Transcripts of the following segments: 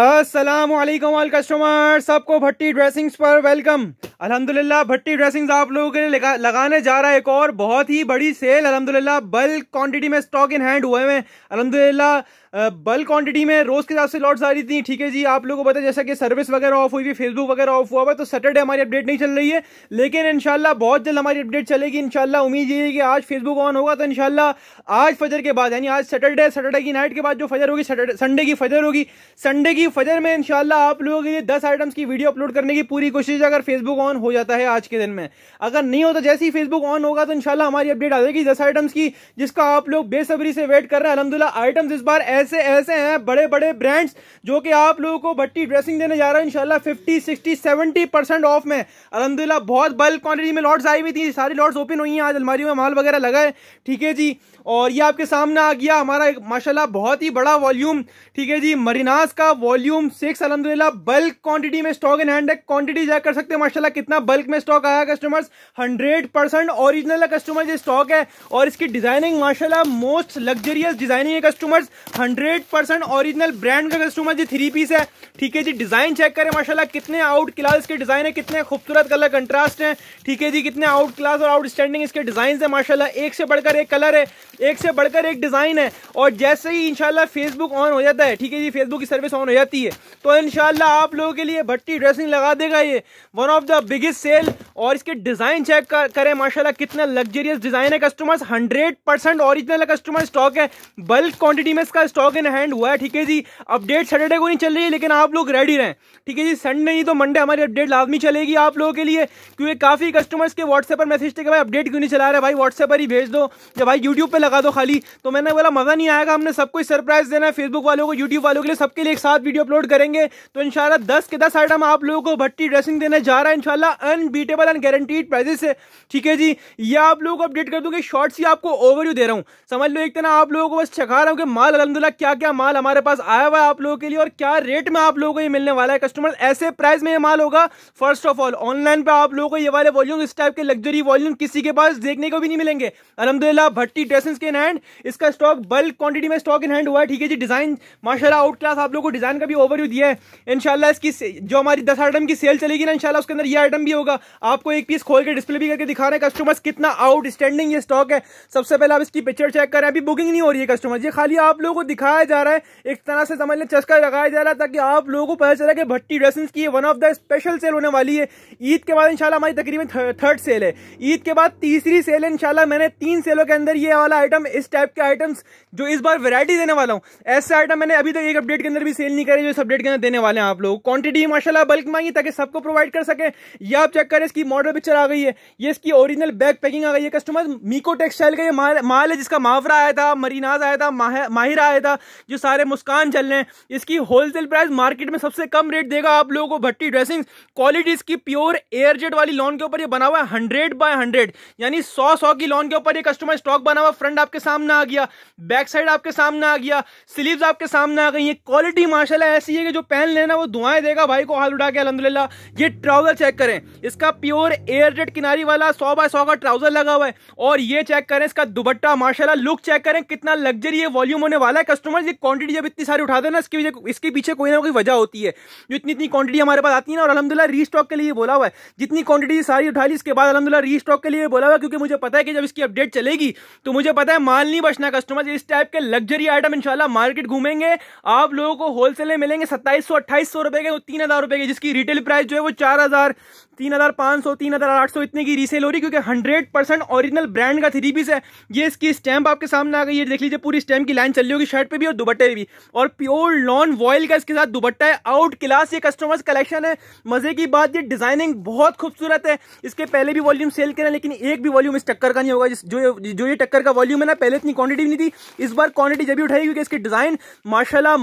Aslam all customer सबको भट्टी dressings पर welcome अल्हम्दुलिल्लाह भट्टी ड्रेसिंग्स आप लोगों के लिए लगाने जा रहा है एक और बहुत ही बड़ी सेल अल्हम्दुलिल्लाह बल्क क्वांटिटी में स्टॉक इन हैंड हुए हैं अल्हम्दुलिल्लाह बल्क क्वांटिटी में रोज़ के हिसाब से लॉट्स आ रही थी ठीक है जी आप लोगों को पता जैसा कि सर्विस वगैरह ऑफ हुई हुई फेसबुक वगैरह ऑफ हुआ हुआ तो सैटरडे हमारी अपडेट नहीं चल रही है लेकिन इनशाला बहुत जल्द हमारी अपडेट चलेगी इनशाला उम्मीद ये है कि आज फेसबुक ऑन होगा तो इनशाला आज फजर के बाद यानी आज सैटरडे सैटरडे की नाइट के बाद जो फजर होगी संडे की फजर होगी संडे की फजर में इनशाला आप लोगों के लिए दस आइटम्स की वीडियो अपलोड करने की पूरी कोशिश अगर फेसबुक ऑन हो जाता है आज के दिन में अगर नहीं होता तो जैसे ही फेसबुक ऑन होगा तो इनशाला हमारी अपडेट आ जाएगी दस आइटम्स की जिसका आप लोग बेसब्री से वेट कर रहे हैं अलमदुल्ला आइटम्स इस बार ऐसे ऐसे हैं बड़े बड़े ब्रांड्स जो कि आप लोगों को भट्टी ड्रेसिंग देने जा रहा है इनशाला fifty sixty seventy percent off में अलहमदिल्ला बहुत बल्क क्वान्टिटी में लॉट्स आई हुई थी सारी लॉट्स ओपन हुई हैं आज अलमारी में माल वगैरह लगा है ठीक है जी और ये आपके सामने आ गया हमारा एक माशाला बहुत ही बड़ा वॉल्यूम ठीक है जी मरीनास का वॉल्यूम सिक्स अलहमदिल्ला बल्क क्वान्टिटी में स्टॉक इन हैंड है क्वान्टिटी चेक कर सकते हैं माशाला कितना बल्क में स्टॉक आया customers hundred percent original customer ये स्टॉक है और इसकी डिजाइनिंग माशाला मोस्ट लग्जरियस डिजाइनिंग है customers hundred percent original brand का कस्टमर जी थ्री पीस है ठीक है जी डिजाइन चेक करें माशाल्लाह कितने आउट क्लास के डिजाइन है कितने खूबसूरत कलर कंट्रास्ट है ठीक है जी कितने आउट क्लास और आउट स्टैंडिंग इसके डिजाइन है माशाला एक से बढ़कर एक कलर है एक से बढ़कर एक डिजाइन है और जैसे ही इनशाला फेसबुक ऑन हो जाता है ठीक है जी फेसबुक की सर्विस ऑन हो जाती है तो इनशाला आप लोगों के लिए भट्टी ड्रेसिंग लगा देगा ये one of the biggest sale और इसके डिज़ाइन चेक कर, करें माशाल्लाह कितना लग्जरियस डिज़ाइन है customers hundred percent original customer stock है बल्क क्वांटिटी में इसका स्टॉक इन हैंड हुआ है ठीक है जी अपडेट सैटरडे को नहीं चल रही है लेकिन आप लोग रेडी रहें ठीक है जी संडे नहीं तो मंडे हमारी अपडेट लाजमी चलेगी आप लोगों के लिए क्योंकि काफ़ी कस्टमर्स के व्हाट्सएप पर मैसेज थे कि भाई अपडेट क्यों नहीं चला रहे भाई व्हाट्सएप पर ही भेज दो या भाई यूट्यूब पर लगा दो खाली तो मैंने बोला मज़ा नहीं आएगा हमने सबको सरप्राइज़ देना है फेसबुक वालों को यूट्यूब वालों के लिए सबके लिए एक साथ वीडियो अपलोड करेंगे तो इनशाला दस के दस आइटम आप लोगों को भट्टी ड्रेसिंग देने जा रहा है इनशाला unbeatable available and guaranteed prices है ठीक है जी ये आप लोगों को अपडेट कर दूँ दूंगा शॉर्ट सी आपको ओवरव्यू दे रहा हूँ समझ लो एक तरह आप लोगों को बस चखा रहा हूँ कि माल अलहमदिल्ला क्या क्या माल हमारे पास आया हुआ है आप लोगों के लिए और क्या रेट में आप लोगों को ये मिलने वाला है कस्टमर ऐसे प्राइस में ये माल होगा फर्स्ट ऑफ ऑल ऑनलाइन पर आप लोगों को ये वाले वॉल्यूम इस टाइप के लग्जरी वॉल्यूम किसी के पास देखने को भी नहीं मिलेंगे अलहमदिल्ला भट्टी ड्रेसेस के इन हैंड इसका स्टॉक बल्क क्वान्टिटी में स्टॉक इन हैंड हुआ है ठीक है जी डिजाइन माशाला आउट क्लास आप लोग को डिजाइन का भी ओवरव्यू दिया है इनशाला इसकी जो हमारी दस आइटम की सेल चलेगी ना इनशाला उसके अंदर ये आइटम भी होगा आपको एक पीस खोल के डिस्प्ले भी करके दिखा रहे हैं कस्टमर्स कितना आउटस्टैंडिंग ये स्टॉक है सबसे पहले आप इसकी पिक्चर चेक करें अभी बुकिंग नहीं हो रही है कस्टमर ये खाली आप लोगों को दिखाया जा रहा है एक तरह से समझ लें चस्का लगाया जा रहा है ताकि आप लोगों को पता चला कि भट्टी ड्रेसिंग की one of the special sale होने वाली है ईद के बाद इनशाला हमारी तकरीबन थर्ड सेल है ईद के बाद तीसरी सेल है इंशाल्लाह मैंने तीन सेलों के अंदर ये वाला आइटम इस टाइप के आइटम्स जो इस बार वैरायटी देने वाला हूँ ऐसे आइटम मैंने अभी तक एक अपडेट के अंदर भी सेल नहीं करे जो इस अपडेट के अंदर देने वाले हैं आप लोग क्वांटिटी माशाला बल्क मांगी ताकि सबको प्रोवाइड कर सके या आप चेक करें इसकी इसकी मॉडल पिक्चर आ गई है ये इसकी ओरिजिनल बैग पैकिंग आ गई है कस्टमर मीको टेक्सटाइल का ये माल है जिसका मावरा आया था मरीनाज आया था माहिर आया था जो सारे मुस्कान चल रहे हैं इसकी होलसेल प्राइस मार्केट में सबसे कम रेट देगा आप लोगों को भट्टी ड्रेसिंग क्वालिटी इसकी प्योर एयरजेट वाली लॉन के ऊपर ये बना हुआ है हंड्रेड बाय हंड्रेड यानी सौ सौ की लॉन के ऊपर ये कस्टमर स्टॉक बना हुआ फ्रंट आपके सामने आ गया बैक साइड आपके सामने आ गया स्लीव आपके सामने आ गई है क्वालिटी माशाला ऐसी है कि जो पहन लेना वो दुआएं देगा भाई को हाथ उठा के अलहमदिल्ला ये ट्राउजर चेक करें इसका प्योर प्योर एयर जेट किनारी वाला सौ बाय सौ का ट्राउजर लगा हुआ है और ये चेक करें इसका दुबट्टा माशाल्लाह लुक चेक करें कितना लग्जरी वॉल्यूम होने वाला है कस्टमर ये क्वांटिटी जब इतनी सारी उठाते हैं ना इसके पीछे इसके पीछे कोई ना कोई वजह होती है जो इतनी इतनी क्वांटिटी हमारे पास आती है ना और अलहमदिल्ला री स्टॉक के लिए बोला हुआ है जितनी क्वांटिटी सारी उठा ली इसके बाद अलहमदिल्ला री स्टॉक के लिए बोला हुआ क्योंकि मुझे पता है कि जब इसकी अपडेट चलेगी तो मुझे पता है माल नहीं बचना कस्टमर इस टाइप के लग्जरी आइटम इनशाला मार्केट घूमेंगे आप लोगों को होलसेल में मिलेंगे सत्ताईस सौ अट्ठाईस सौ रुपए के तो तीन हजार रुपए के जिसकी रिटेल प्राइस जो है वो चार हजार तीन हजार पांच सौ तीन हज़ार आठ सौ इतने की रीसेल हो रही क्योंकि हंड्रेड परसेंट ऑरिजिनल ब्रांड का थ्री पीस है ये इसकी स्टैम्प आपके सामने आ गई है देख लीजिए पूरी स्टैम्प की लाइन चल रही होगी शर्ट पे भी और दुपट्टे पे भी और प्योर लॉन वॉयल का इसके साथ दुपट्टा है आउट क्लास ये कस्टमर्स कलेक्शन है मजे की बात ये डिजाइनिंग बहुत खूबसूरत है इसके पहले भी वॉल्यूम सेल करें लेकिन एक भी वॉल्यूम इस टक्कर का नहीं होगा जो जो ये टक्कर का वॉल्यूम है ना पहले इतनी क्वांटिटी नहीं थी इस बार क्वांटिटी जब भी उठाई क्योंकि इसकी डिजाइन माशाला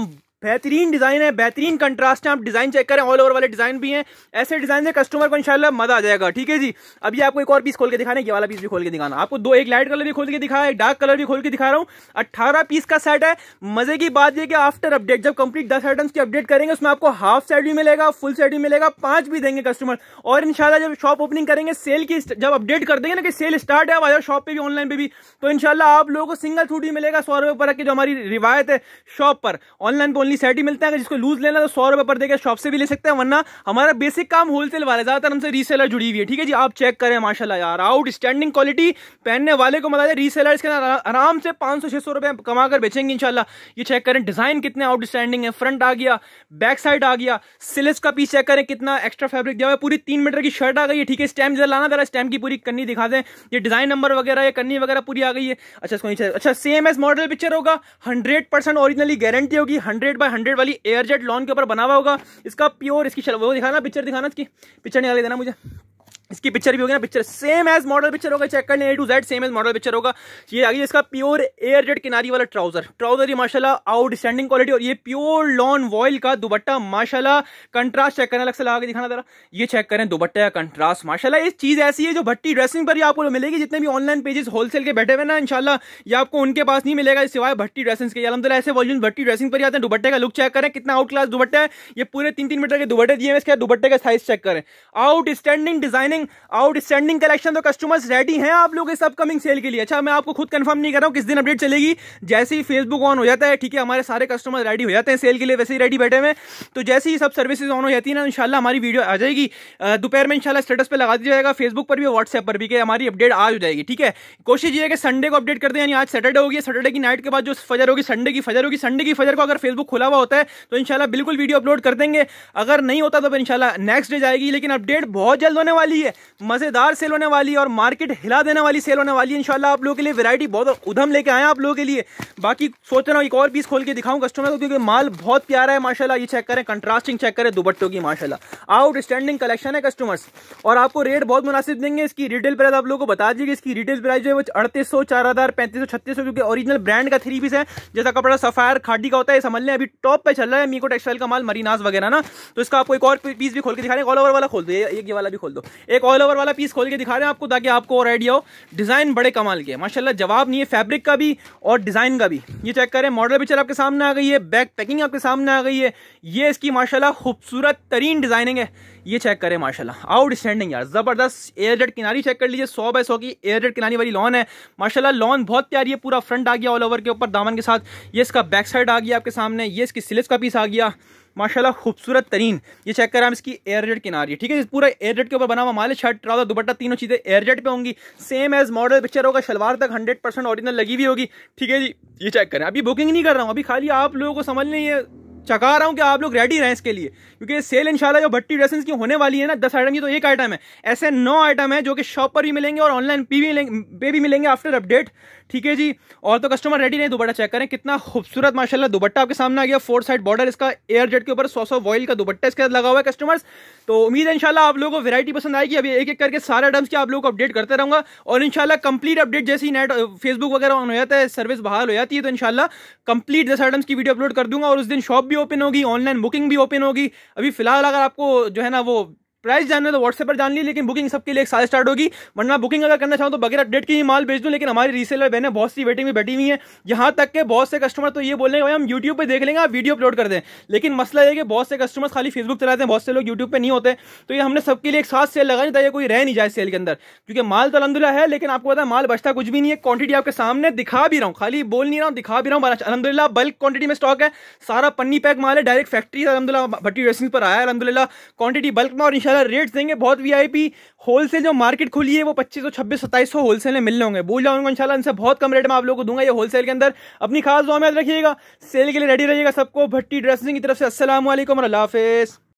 बेहतरीन डिज़ाइन है बेहतरीन कंट्रास्ट है आप डिज़ाइन चेक करें ऑल ओवर वाले डिज़ाइन भी हैं ऐसे डिज़ाइन से कस्टमर को इंशाल्लाह मजा आ जाएगा ठीक है जी अभी आपको एक और पीस खोल के दिखाने ये वाला पीस भी खोल के दिखाना आपको दो एक लाइट कलर भी खोल के दिखा एक डार्क कलर भी खोल के दिखा रहा हूँ अट्ठारह पीस का सेट है मजे की बात यह कि आफ्टर अपडेट जब कंप्लीट दस आइटम्स की अपडेट करेंगे उसमें आपको हाफ सेट भी मिलेगा फुल सेट भी मिलेगा पांच भी देंगे कस्टमर और इनशाला जब शॉप ओपनिंग करेंगे सेल की जब अपडेट कर देंगे ना कि सेल स्टार्ट है शॉप पे भी ऑनलाइन पे भी तो इनशाला आप लोगों को सिंगल छूट भी मिलेगा सौ रुपए पर जो हमारी रिवायत है शॉप पर ऑनलाइन ओनली सेट ही मिलता है जिसको लूज लेना तो सौ रुपए पर देकर शॉप से भी ले सकते हैं वरना हमारा बेसिक काम होलसेल वाला ज़्यादातर हमसे रीसेलर जुड़ी हुई है ठीक है जी आप चेक करें माशाल्लाह यार आउटस्टैंडिंग क्वालिटी पहनने वाले को मतलब रीसेलर इसके अंदर आराम से पांच सौ छह सौ रुपए कमाकर बेचेंगे इनशाला ये चेक करें डिज़ाइन कितने आउटस्टैंडिंग है फ्रंट आ गया बैक साइड आ गया सिलेस का पीस चेक करें कितना एक्स्ट्रा फेब्रिक दिया हुआ पूरी तीन मीटर की शर्ट आ गई है ठीक है स्टैम्प जरा लाना जरा स्टैम्प की पूरी कन्नी दिखा दें ये डिज़ाइन नंबर वगैरह या कन्नी वगैरह पूरी आ गई है अच्छा इसको अच्छा सेम एस मॉडल पिक्चर होगा हंड्रेड परसेंट ओरिजिनली गारंटी होगी हंड्रेड बाई हंड्रेड वाली एयरजेट लॉन के ऊपर बना हुआ होगा इसका प्योर इसकी वो दिखाना पिक्चर दिखाना इसकी पिक्चर निकाली देना मुझे इसकी पिक्चर भी होगी ना picture same as model picture होगा चेक करने A to Z same as model picture होगा ये आगे इसका प्योर एयर जेड किनारी वाला ट्राउजर ट्राउजर ये माशाल्लाह आउटस्टैंडिंग क्वालिटी और ये प्योर लॉन वॉयल का दुबट्टा माशाल्लाह कंट्रास्ट चेक करना अलग से लगा के दिखाना जरा ये चेक करें दुबट्टा या कंट्रास्ट माशाला ये चीज ऐसी है जो भट्टी ड्रेसिंग पर ही आपको मिलेगी जितने भी ऑनलाइन पेजेस होलसेल के बैठे हुए ना इनशाला ये आपको उनके पास नहीं मिलेगा सिवाय भट्टी ड्रेसिंग के अलमदा ऐसे वॉल्यून भट्टी ड्रेसिंग पर आते हैं दुपट्टे का लुक चेक करें कितना आउट क्लास दुबट्टा है ये पूरे तीन तीन मीटर के दुबट्टे दिए हैं इसके दुबट्टे का साइज चेक करें outstanding designing upcoming outstanding collection तो कस्टमर्स रेडी हैं आप लोग इस अपकमिंग सेल के लिए अच्छा मैं आपको खुद कंफर्म नहीं कर रहा हूँ किस दिन अपडेट चलेगी जैसे ही फेसबुक ऑन हो जाता है ठीक है हमारे सारे कस्टमर रेडी हो जाते हैं सेल के लिए वैसे ही रेडी बैठे हुए तो जैसे ही सब सर्विसेज ऑन हो जाती है ना इनशाला हमारी वीडियो आ जाएगी दोपहर में इनशाला स्टेटस पर लगा दिया जाएगा फेसबुक पर भी व्हाट्सएप पर भी कि हमारी अपडेट आ जाएगी ठीक है कोशिश ये कि संडे को अपडेट कर दें यानी आज सैटरडे होगी सैटरडे की नाइट के बाद जो फजर होगी संडे की फजर होगी संडे की फजर को अगर फेसबुक खुला हुआ होता है तो इनशाला बिल्कुल वीडियो अपलोड कर देंगे अगर नहीं होता तो फिर इनशाला नेक्स्ट डे जाएगी लेकिन अपडेट बहुत जल्द होने वाली है है मज़ेदार सेल होने वाली है और मार्केट हिला देने वाली सेल होने वाली है इंशाल्लाह आप लोगों के लिए वैरायटी बहुत उधम लेके आए आप लोगों के लिए बाकी सोच रहा हूँ एक और पीस खोल के दिखाऊं कस्टमर को क्योंकि माल बहुत प्यारा है माशाल्लाह ये चेक करें कंट्रास्टिंग चेक करें दुबट्टों की माशाला आउटस्टैंडिंग कलेक्शन है कस्टमर्स और आपको रेट बहुत मुनासिब देंगे इसकी रिटेल प्राइस आप लोगों को बता दीजिए इसकी रिटेल प्राइस जो है वो अड़तीस सौ चार हज़ार पैंतीस सौ छत्तीस सौ क्योंकि ओरिजिनल ब्रांड का थ्री पीस है जैसा कपड़ा सफायर खाडी का होता है समझ लें अभी टॉप पे चल रहा है मीको टेक्सटाइल का माल मरीनाज वगैरह ना तो इसका आपको एक और पीस भी खोल के दिखा रहे हैं ऑल ओवर वाला खोल दो ये ये वाला भी खोल दो एक एक ऑल ओवर वाला पीस खोल के दिखा रहे हैं आपको ताकि आपको और आइडिया हो डिज़ाइन बड़े कमाल के माशाल्लाह जवाब नहीं है फैब्रिक का भी और डिज़ाइन का भी ये चेक करें मॉडल पिक्चर आपके सामने आ गई है बैक पैकिंग आपके सामने आ गई है ये इसकी माशाला खूबसूरत तरीन डिज़ाइनिंग है ये चेक करें माशाला आउट स्टैंडिंग यार ज़बरदस्त एयरजेट किनारी चेक कर लीजिए सौ बाय सौ की एयरजेट किनारी वाली लॉन है माशाला लॉन बहुत प्यारी है पूरा फ्रंट आ गया ऑल ओवर के ऊपर दामन के साथ ये इसका बैक साइड आ गया आपके सामने ये इसकी सिलिप का पीस आ गया माशाल्लाह खूबसूरत तरीन ये चेक करें हम इसकी एयर जेट किनारी ठीक है पूरा एयर जेट के ऊपर बना हुआ माले शर्ट ट्राउजर दुपट्टा तीनों चीज़ें एयर जेट पर होंगी सेम एज मॉडल पिक्चर होगा शलवार तक हंड्रेड परसेंट ऑरिजिनल लगी हुई होगी ठीक है जी ये चेक करें अभी बुकिंग नहीं कर रहा हूँ अभी खाली आप लोगों को समझ नहीं है चका रहा हूँ कि आप लोग रेडी रहें इसके लिए क्योंकि सेल इनशाला जो भट्टी ड्रेसेंस की होने वाली है ना दस आइटम की तो एक आइटम है ऐसे नौ आइटम है जो कि शॉप पर भी मिलेंगे और ऑनलाइन पे भी पे भी मिलेंगे आफ्टर अपडेट ठीक है जी और तो कस्टमर रेडी नहीं दुपट्टा चेक करें कितना खूबसूरत माशाल्लाह दुपट्टा आपके सामने आ गया फोर साइड बॉर्डर इसका एयर जेट के ऊपर सौ सौ वॉइल का दुपट्टा इसके साथ लगा हुआ है कस्टमर्स तो उम्मीद है इंशाल्लाह आप लोगों को वैरायटी पसंद आएगी अभी एक एक करके सारे आइटम्स की आप लोग को अपडेट करते रहूँगा और इंशाल्लाह कंप्लीट अपडेट जैसी नेट फेसबुक वगैरह ऑन हो जाता है सर्विस बहाल हो जाती है तो इंशाल्लाह कंप्लीट जैसे आइटम्स की वीडियो अपलोड कर दूंगा और उस दिन शॉप भी ओपन होगी ऑनलाइन बुकिंग भी ओपन होगी अभी फिलहाल अगर आपको जो है ना वो प्राइस जानना तो व्हाट्सएप पर जान ली लेकिन बुकिंग सबके लिए एक साल स्टार्ट होगी वरना बुकिंग अगर करना चाहूँ तो बगैर अपडेट की ही माल भेज दूँ लेकिन हमारी रीसेलर बहनें बहुत सी वेटिंग में बैठी हुई हैं यहाँ तक के बहुत से कस्टमर तो ये बोल रहे हैं हम यूट्यूब पर देख लेंगे आप वीडियो अपलोड कर दें लेकिन मसला है कि बहुत से कस्टमर्स खाली फेसबुक चलाते हैं बहुत से लोग यूट्यूब पर नहीं होते तो ये हमने सबके लिए एक साथ सेल लगानी ताकि कोई रह नहीं जाए सेल के अंदर क्योंकि माल तो अलहमदिल्ला है लेकिन आपको पता है माल बचता कुछ भी नहीं है क्वांटिटी आपके सामने दिखा भी रहा हूँ खाली बोल नहीं रहा हूँ दिखा भी रहा हूँ अलहमदिल्ला बल्क क्वांटिटी में स्टॉक है सारा पन्नी पैक माल है डायरेक्ट फैक्ट्री अलहमदिल्ला भट्टी ड्रेसिंग पर आया अलहमदिल्ला क्वांटिटी बल्क में और इंशाल्लाह रेट्स देंगे बहुत वीआईपी होलसेल जो मार्केट खुली है वो पच्चीस सौ छब्बीस सत्ताईस सौ होलसेल में मिलने होंगे भूल जाऊंगा इंशाल्लाह इनसे बहुत कम रेट में आप लोगों को दूंगा ये होलसेल के अंदर अपनी खास दुआ में याद रखिएगा सेल के लिए रेडी रहिएगा सबको भट्टी ड्रेसिंग की तरफ से असलम और हाफिज़